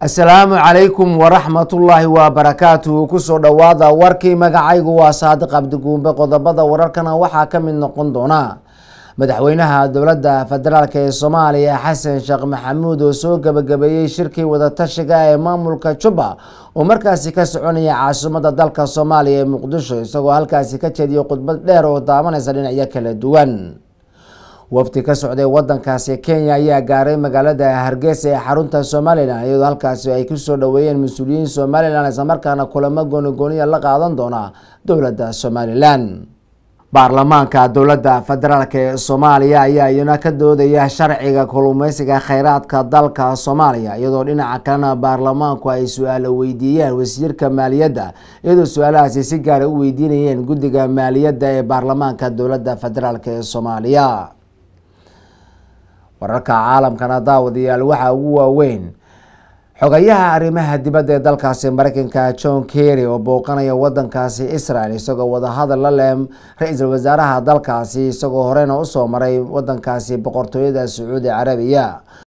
asalaamu calaykum waraxmat ullaahi wa barakaatuhu kusoo dhawaada warkii magacaygu waa saadiq cabdiguumbe qodobada wararkana waxaa ka mid noqon doonaa madaxweynaha dowladda federaalk ee soomaaliya xasan sheekh maxamuud oo soo gebagabeeyey shirkii wadatashiga ee maamulka juba oo markaasi ka soconaya caasimada dalka soomaaliya ee muqdisho isagoo halkaasi ka jeediyay khudbad dheer oo taabanaysa dhinacyo kala duwan wafdi ka socday wadankaasi kenya ayaa gaaray magaalada hargeysa ee xarunta somalilan iyadoo halkaasi ay kusoo dhaweeyeen mas-uuliyiin somalilan islamarkaana kulamo goonigooniya la qaadan doona dowladda somalilan baarlamaanka dowladda federaalk ee soomaaliya ayaa iyana ka doodaya sharciga kulumeysiga kheyraadka dalka soomaaliya iyadoo dhinaca kalena baarlamaanku ay su aalo weydiiyeen wasiirka maaliyadda iyadoo su-aalahaasi si gaara ah u weydiinayeen guddiga maaliyadda ee baarlamaanka dowladda federaalk ee soomaaliya wararka caalamkana daawadayaal waxaa ugu waaweyn xogayaha arrimaha dibadda ee dalkaasi mareykanka john kerry oo booqanaya wadankaasi israel isagoo wadahadal la leem ra-iisul wasaaraha dalkaasi isagoo horena usoo maray wadankaasi boqortooyada sacuudi carabiya